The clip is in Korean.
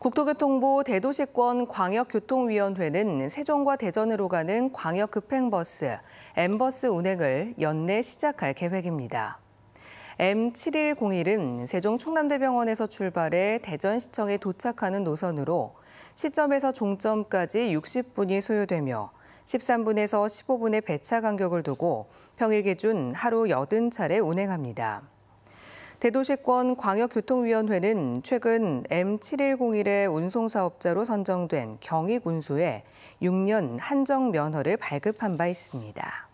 국토교통부 대도시권 광역교통위원회는 세종과 대전으로 가는 광역급행버스, M버스 운행을 연내 시작할 계획입니다. M7101은 세종 충남대병원에서 출발해 대전시청에 도착하는 노선으로 시점에서 종점까지 60분이 소요되며 13분에서 15분의 배차 간격을 두고 평일 기준 하루 80차례 운행합니다. 대도시권 광역교통위원회는 최근 M7101의 운송사업자로 선정된 경익운수에 6년 한정 면허를 발급한 바 있습니다.